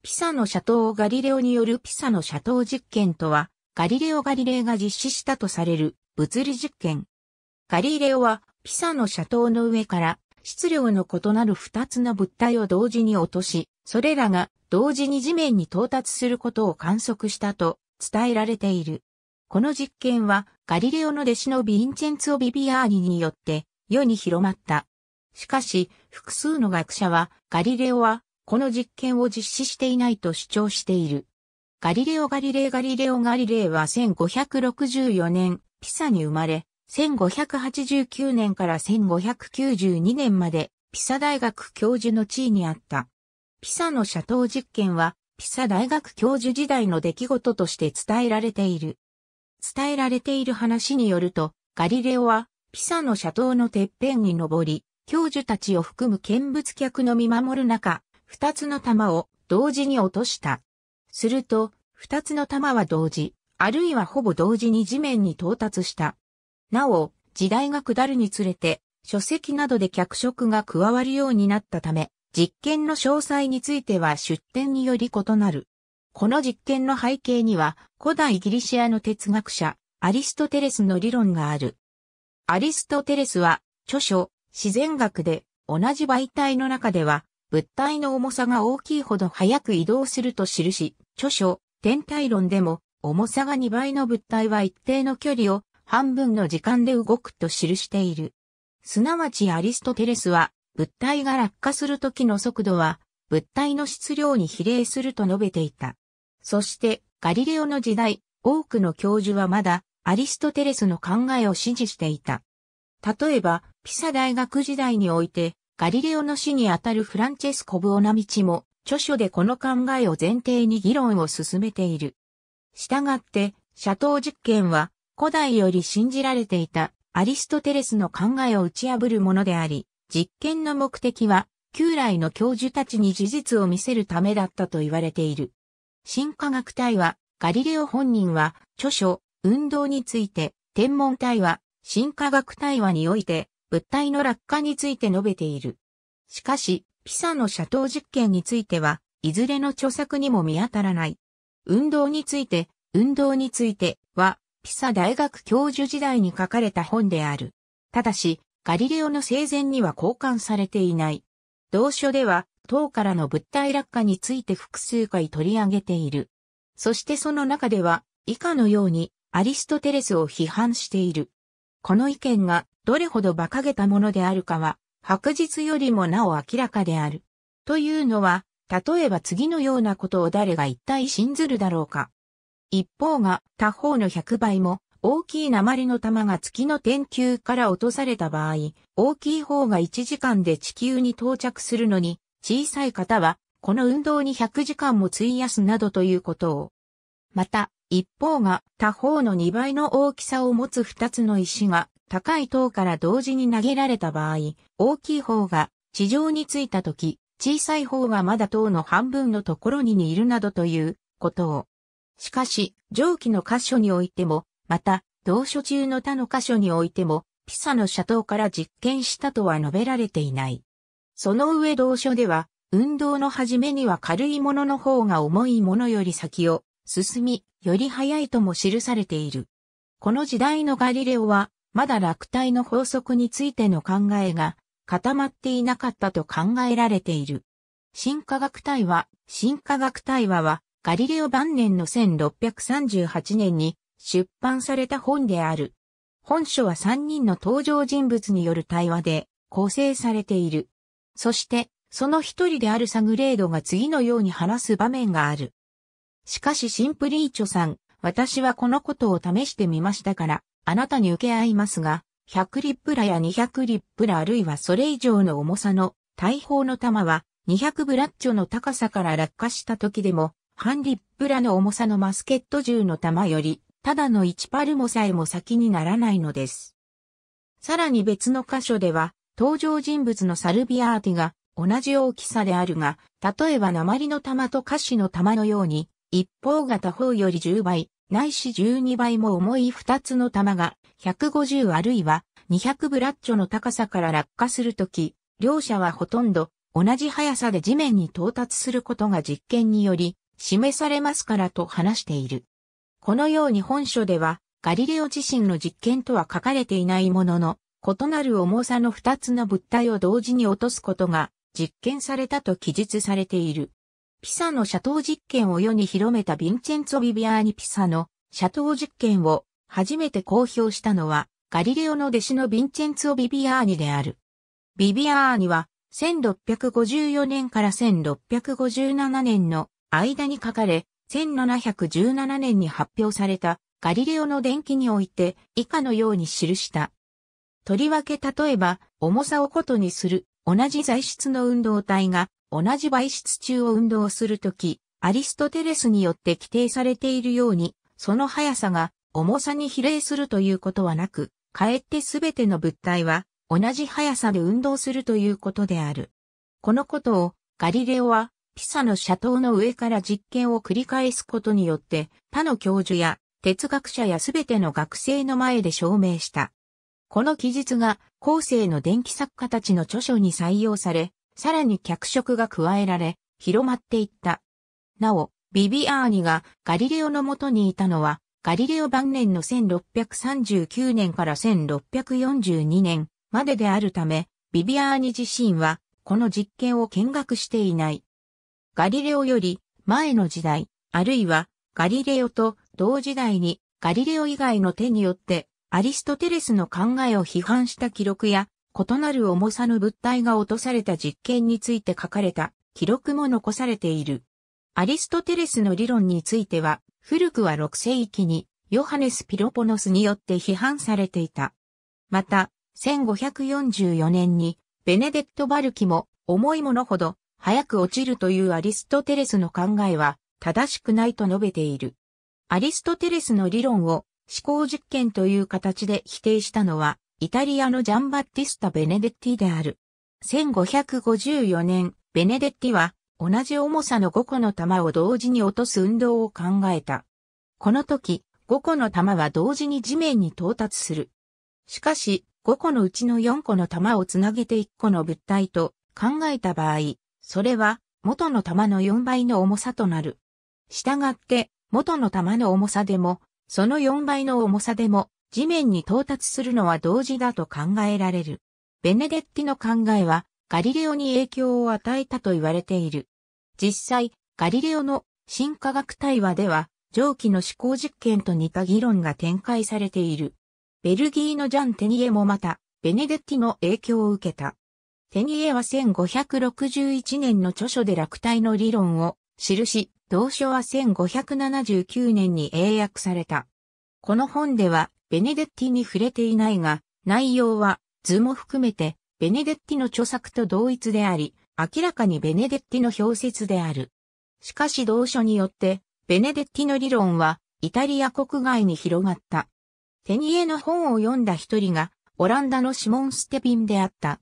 ピサの斜塔ガリレオによるピサの斜塔実験とは、ガリレオ・ガリレイが実施したとされる物理実験。ガリレオはピサの斜塔の上から質量の異なる二つの物体を同時に落とし、それらが同時に地面に到達することを観測したと伝えられている。この実験はガリレオの弟子のビンチェンツオ・ビビアーニによって世に広まった。しかし、複数の学者はガリレオはこの実験を実施していないと主張している。ガリレオ・ガリレイ・ガリレオ・ガリレイは1564年、ピサに生まれ、1589年から1592年まで、ピサ大学教授の地位にあった。ピサの斜塔実験は、ピサ大学教授時代の出来事として伝えられている。伝えられている話によると、ガリレオは、ピサの斜塔のてっぺんに登り、教授たちを含む見物客の見守る中、二つの玉を同時に落とした。すると、二つの玉は同時、あるいはほぼ同時に地面に到達した。なお、時代が下るにつれて、書籍などで脚色が加わるようになったため、実験の詳細については出典により異なる。この実験の背景には、古代ギリシアの哲学者、アリストテレスの理論がある。アリストテレスは、著書、自然学で、同じ媒体の中では、物体の重さが大きいほど速く移動すると記し、著書、天体論でも、重さが2倍の物体は一定の距離を半分の時間で動くと記している。すなわちアリストテレスは、物体が落下する時の速度は、物体の質量に比例すると述べていた。そして、ガリレオの時代、多くの教授はまだ、アリストテレスの考えを支持していた。例えば、ピサ大学時代において、ガリレオの死にあたるフランチェスコ・ブオナミチも、著書でこの考えを前提に議論を進めている。したがって、シャトー実験は、古代より信じられていたアリストテレスの考えを打ち破るものであり、実験の目的は、旧来の教授たちに事実を見せるためだったと言われている。新科学対は、ガリレオ本人は、著書、運動について、天文対は、新科学対話において、物体の落下について述べている。しかし、ピサの斜塔実験については、いずれの著作にも見当たらない。運動について、運動については、ピサ大学教授時代に書かれた本である。ただし、ガリレオの生前には交換されていない。同書では、塔からの物体落下について複数回取り上げている。そしてその中では、以下のように、アリストテレスを批判している。この意見がどれほど馬鹿げたものであるかは、白日よりもなお明らかである。というのは、例えば次のようなことを誰が一体信ずるだろうか。一方が他方の100倍も大きい鉛の玉が月の天球から落とされた場合、大きい方が1時間で地球に到着するのに、小さい方はこの運動に100時間も費やすなどということを。また、一方が他方の2倍の大きさを持つ2つの石が高い塔から同時に投げられた場合、大きい方が地上に着いた時、小さい方がまだ塔の半分のところにいるなどということを。しかし、上記の箇所においても、また、同書中の他の箇所においても、ピサの斜塔から実験したとは述べられていない。その上同書では、運動の始めには軽いものの方が重いものより先を進み、より早いとも記されている。この時代のガリレオは、まだ落体の法則についての考えが固まっていなかったと考えられている。新科学対話、新科学対話は、ガリレオ晩年の1638年に出版された本である。本書は3人の登場人物による対話で構成されている。そして、その一人であるサグレードが次のように話す場面がある。しかしシンプリーチョさん、私はこのことを試してみましたから、あなたに受け合いますが、100リップラや200リップラあるいはそれ以上の重さの大砲の弾は200ブラッチョの高さから落下した時でも、半リップラの重さのマスケット銃の弾より、ただの1パルもさえも先にならないのです。さらに別の箇所では、登場人物のサルビアーティが同じ大きさであるが、例えば鉛の玉と菓子の玉のように、一方が他方より10倍、ないし12倍も重い2つの弾が、150あるいは200ブラッチョの高さから落下するとき、両者はほとんど同じ速さで地面に到達することが実験により示されますからと話している。このように本書ではガリレオ自身の実験とは書かれていないものの異なる重さの2つの物体を同時に落とすことが実験されたと記述されている。ピサのシャトー実験を世に広めたヴィンチェンツォ・ビビアーニ・ピサのシャトー実験を初めて公表したのは、ガリレオの弟子のヴィンチェンツォ・ビビアーニである。ビビアーニは、1654年から1657年の間に書かれ、1717年に発表されたガリレオの伝記において以下のように記した。とりわけ例えば、重さをことにする同じ材質の運動体が同じ媒質中を運動するとき、アリストテレスによって規定されているように、その速さが重さに比例するということはなく、かえってすべての物体は同じ速さで運動するということである。このことをガリレオはピサの斜塔の上から実験を繰り返すことによって他の教授や哲学者やすべての学生の前で証明した。この記述が後世の電気作家たちの著書に採用され、さらに脚色が加えられ、広まっていった。なお、ビビアーニがガリレオの元にいたのは、ガリレオ晩年の1639年から1642年までであるため、ビビアーニ自身はこの実験を見学していない。ガリレオより前の時代、あるいはガリレオと同時代にガリレオ以外の手によってアリストテレスの考えを批判した記録や異なる重さの物体が落とされた実験について書かれた記録も残されている。アリストテレスの理論については、古くは6世紀にヨハネス・ピロポノスによって批判されていた。また、1544年にベネデット・バルキも重いものほど早く落ちるというアリストテレスの考えは正しくないと述べている。アリストテレスの理論を思考実験という形で否定したのはイタリアのジャンバッティスタ・ベネデッティである。1554年、ベネデッティは同じ重さの5個の玉を同時に落とす運動を考えた。この時、5個の玉は同時に地面に到達する。しかし、5個のうちの4個の玉をつなげて1個の物体と考えた場合、それは元の玉の4倍の重さとなる。したがって、元の玉の重さでも、その4倍の重さでも、地面に到達するのは同時だと考えられる。ベネデッティの考えはガリレオに影響を与えたと言われている。実際、ガリレオの新科学対話では上記の思考実験と似た議論が展開されている。ベルギーのジャン・テニエもまた、ベネデッティの影響を受けた。テニエは1561年の著書で落体の理論を記し、同書は1579年に英訳された。この本では、ベネデッティに触れていないが、内容は図も含めてベネデッティの著作と同一であり、明らかにベネデッティの表説である。しかし同書によって、ベネデッティの理論はイタリア国外に広がった。テニエの本を読んだ一人が、オランダのシモン・ステビンであった。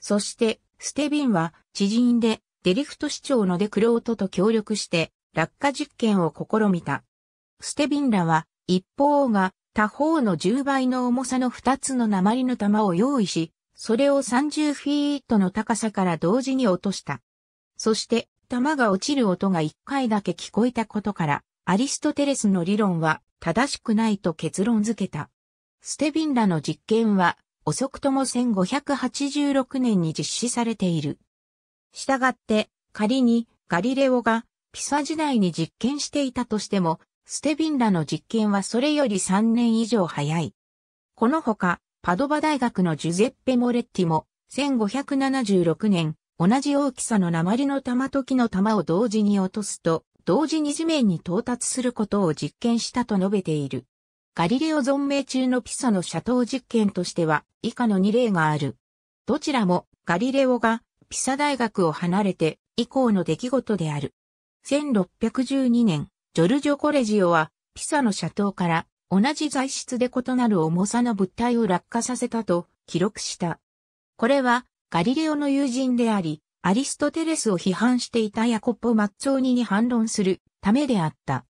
そして、ステビンは、知人で、デリフト市長のデクロートと協力して、落下実験を試みた。ステビンらは、一方が、他方の10倍の重さの2つの鉛の玉を用意し、それを30フィートの高さから同時に落とした。そして、玉が落ちる音が1回だけ聞こえたことから、アリストテレスの理論は正しくないと結論付けた。ステビンらの実験は、遅くとも1586年に実施されている。したがって、仮にガリレオがピサ時代に実験していたとしても、ステビンらの実験はそれより3年以上早い。このほか、パドバ大学のジュゼッペ・モレッティも、1576年、同じ大きさの鉛の玉と木の玉を同時に落とすと、同時に地面に到達することを実験したと述べている。ガリレオ存命中のピサの斜塔実験としては、以下の2例がある。どちらも、ガリレオが、ピサ大学を離れて、以降の出来事である。1612年、ジョルジョ・コレジオは、ピサの斜塔から同じ材質で異なる重さの物体を落下させたと記録した。これは、ガリレオの友人であり、アリストテレスを批判していたヤコッポ・マッツォーニに反論するためであった。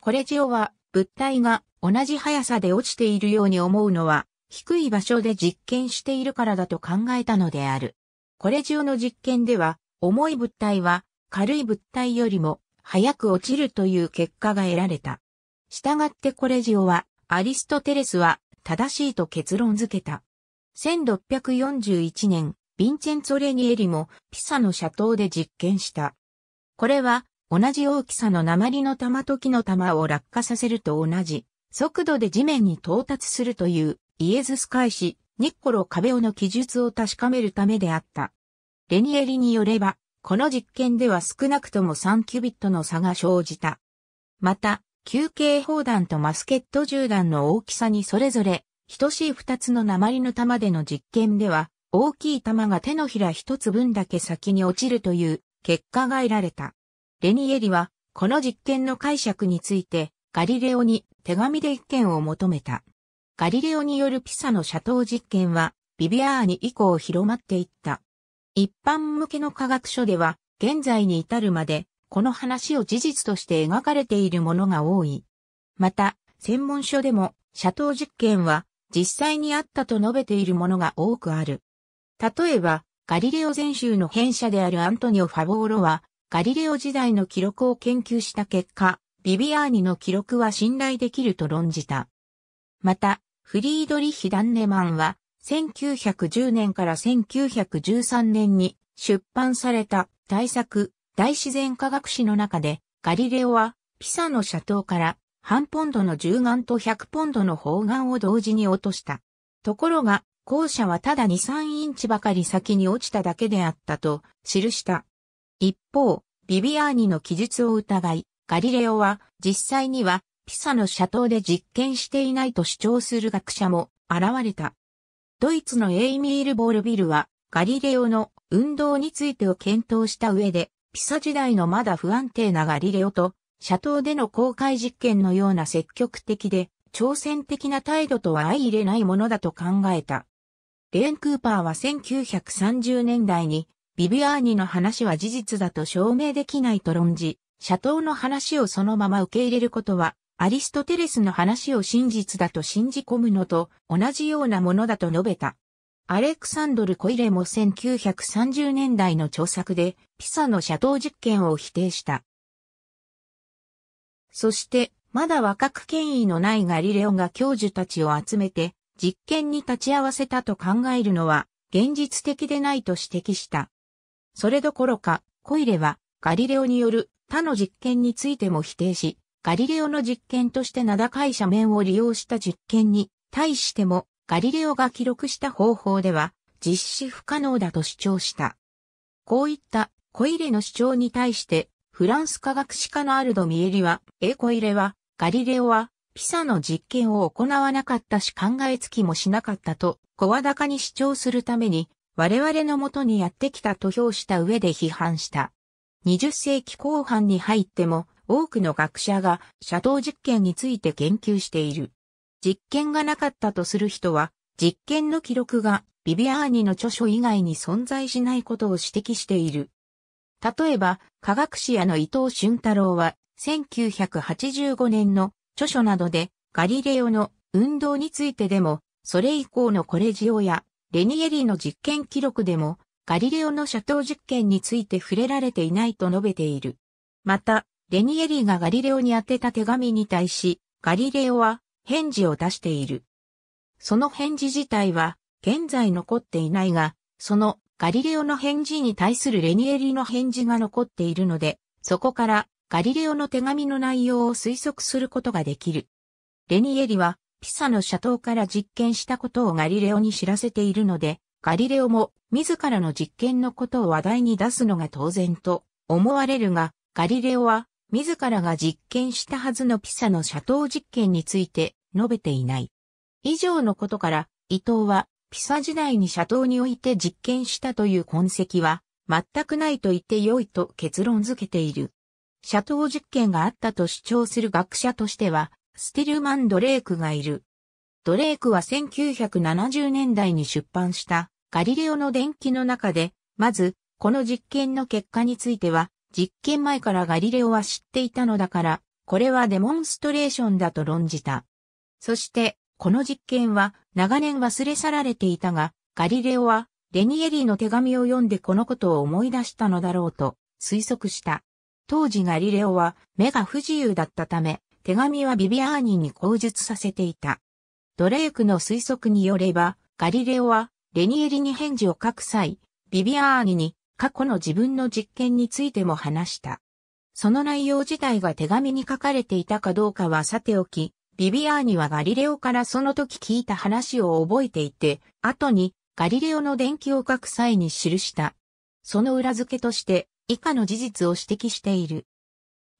コレジオは、物体が同じ速さで落ちているように思うのは、低い場所で実験しているからだと考えたのである。コレジオの実験では、重い物体は軽い物体よりも早く落ちるという結果が得られた。従ってコレジオは、アリストテレスは正しいと結論付けた。1641年、ヴィンチェンツォ・レニエリもピサの斜塔で実験した。これは、同じ大きさの鉛の玉時の玉を落下させると同じ、速度で地面に到達するという、イエズスイシ、ニッコロ・カベオの記述を確かめるためであった。レニエリによれば、この実験では少なくとも3キュビットの差が生じた。また、球形砲弾とマスケット銃弾の大きさにそれぞれ、等しい2つの鉛の玉での実験では、大きい玉が手のひら1つ分だけ先に落ちるという結果が得られた。レニエリは、この実験の解釈について、ガリレオに手紙で意見を求めた。ガリレオによるピサの斜塔実験は、ビビアーニ以降広まっていった。一般向けの科学書では、現在に至るまで、この話を事実として描かれているものが多い。また、専門書でも、シャトー実験は、実際にあったと述べているものが多くある。例えば、ガリレオ全集の編者であるアントニオ・ファボーロは、ガリレオ時代の記録を研究した結果、ビビアーニの記録は信頼できると論じた。また、フリードリヒ・ダンネマンは、1910年から1913年に出版された大作大自然科学史の中でガリレオはピサの斜塔から半ポンドの銃眼と100ポンドの砲眼を同時に落とした。ところが後者はただ2、3インチばかり先に落ちただけであったと記した。一方、ビビアーニの記述を疑い、ガリレオは実際にはピサの斜塔で実験していないと主張する学者も現れた。ドイツのエイミール・ボールビルは、ガリレオの運動についてを検討した上で、ピサ時代のまだ不安定なガリレオと、シャトーでの公開実験のような積極的で、挑戦的な態度とは相入れないものだと考えた。レーン・クーパーは1930年代に、ビビアーニの話は事実だと証明できないと論じ、シャトーの話をそのまま受け入れることはアリストテレスの話を真実だと信じ込むのと同じようなものだと述べた。アレクサンドル・コイレも1930年代の著作でピサの斜塔実験を否定した。そして、まだ若く権威のないガリレオが教授たちを集めて実験に立ち会わせたと考えるのは現実的でないと指摘した。それどころか、コイレはガリレオによる他の実験についても否定し、ガリレオの実験として名高い斜面を利用した実験に対しても、ガリレオが記録した方法では実施不可能だと主張した。こういったコイレの主張に対して、フランス科学史家のアルド・ミエリは、エコイレは、ガリレオは、ピサの実験を行わなかったし考えつきもしなかったと、声高に主張するために、我々のもとにやってきたと評した上で批判した。20世紀後半に入っても、多くの学者がシャトー実験について研究している。実験がなかったとする人は、実験の記録がビビアーニの著書以外に存在しないことを指摘している。例えば、科学史屋の伊藤俊太郎は、1985年の著書などで、ガリレオの運動についてでも、それ以降のコレジオやレニエリの実験記録でも、ガリレオのシャトー実験について触れられていないと述べている。また、レニエリがガリレオに宛てた手紙に対し、ガリレオは返事を出している。その返事自体は現在残っていないが、そのガリレオの返事に対するレニエリの返事が残っているので、そこからガリレオの手紙の内容を推測することができる。レニエリはピサの斜塔から実験したことをガリレオに知らせているので、ガリレオも自らの実験のことを話題に出すのが当然と思われるが、ガリレオは自らが実験したはずのピサの斜塔実験について述べていない。以上のことから、伊藤はピサ時代に斜塔において実験したという痕跡は全くないと言って良いと結論付けている。斜塔実験があったと主張する学者としては、スティルマン・ドレークがいる。ドレークは1970年代に出版したガリレオの電気の中で、まず、この実験の結果については、実験前からガリレオは知っていたのだから、これはデモンストレーションだと論じた。そして、この実験は長年忘れ去られていたが、ガリレオはレニエリの手紙を読んでこのことを思い出したのだろうと推測した。当時ガリレオは目が不自由だったため、手紙はビビアーニに口述させていた。ドレイクの推測によれば、ガリレオはレニエリに返事を書く際、ビビアーニに過去の自分の実験についても話した。その内容自体が手紙に書かれていたかどうかはさておき、ビビアーニはガリレオからその時聞いた話を覚えていて、後にガリレオの伝記を書く際に記した。その裏付けとして以下の事実を指摘している。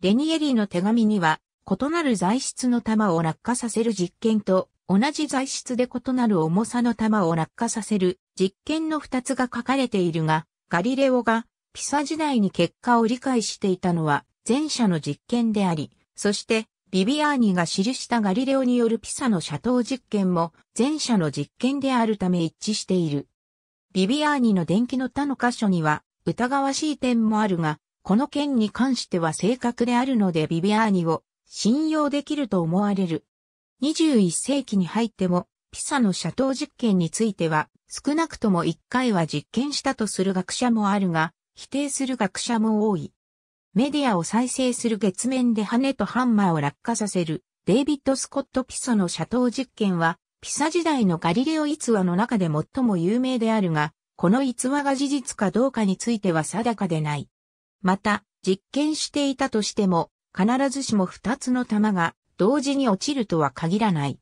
レニエリーの手紙には異なる材質の弾を落下させる実験と同じ材質で異なる重さの弾を落下させる実験の2つが書かれているが、ガリレオがピサ時代に結果を理解していたのは前者の実験であり、そしてビビアーニが記したガリレオによるピサの斜塔実験も前者の実験であるため一致している。ビビアーニの電気の他の箇所には疑わしい点もあるが、この件に関しては正確であるのでビビアーニを信用できると思われる。21世紀に入ってもピサの斜塔実験については、少なくとも1回は実験したとする学者もあるが、否定する学者も多い。メディアを再生する月面で羽とハンマーを落下させる、デイビッド・スコット・ピサの斜塔実験は、ピサ時代のガリレオ逸話の中で最も有名であるが、この逸話が事実かどうかについては定かでない。また、実験していたとしても、必ずしも2つの玉が同時に落ちるとは限らない。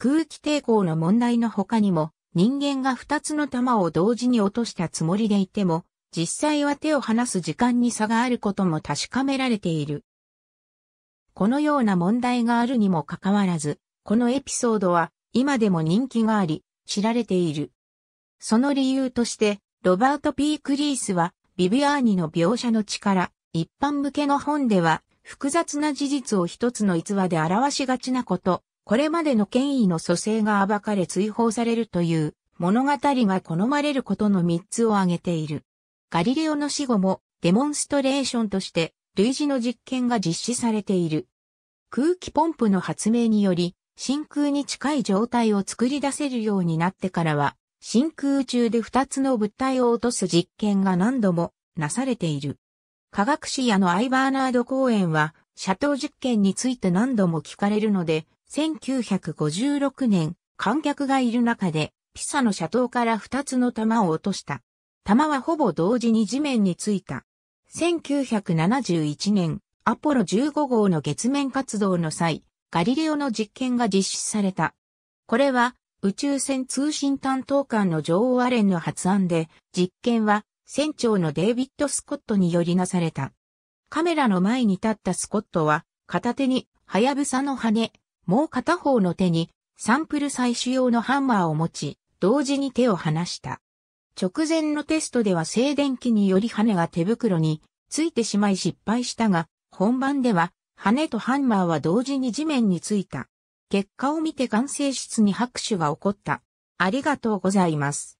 空気抵抗の問題の他にも、人間が二つの玉を同時に落としたつもりでいても、実際は手を離す時間に差があることも確かめられている。このような問題があるにもかかわらず、このエピソードは今でも人気があり、知られている。その理由として、ロバート・ P・ クリースは、ビビアーニの描写の力、一般向けの本では、複雑な事実を一つの逸話で表しがちなこと、これまでの権威の蘇生が暴かれ追放されるという物語が好まれることの3つを挙げている。ガリレオの死後もデモンストレーションとして類似の実験が実施されている。空気ポンプの発明により真空に近い状態を作り出せるようになってからは真空中で2つの物体を落とす実験が何度もなされている。科学史屋のアイバーナード公演は、シャトー実験について何度も聞かれるので、1956年、観客がいる中で、ピサの斜塔から2つの弾を落とした。弾はほぼ同時に地面についた。1971年、アポロ15号の月面活動の際、ガリレオの実験が実施された。これは、宇宙船通信担当官のジョー・アレンの発案で、実験は船長のデイビッド・スコットによりなされた。カメラの前に立ったスコットは、片手に、ハヤブサの羽、もう片方の手にサンプル採取用のハンマーを持ち、同時に手を離した。直前のテストでは静電気により羽が手袋についてしまい失敗したが、本番では羽とハンマーは同時に地面についた。結果を見て眼成室に拍手が起こった。ありがとうございます。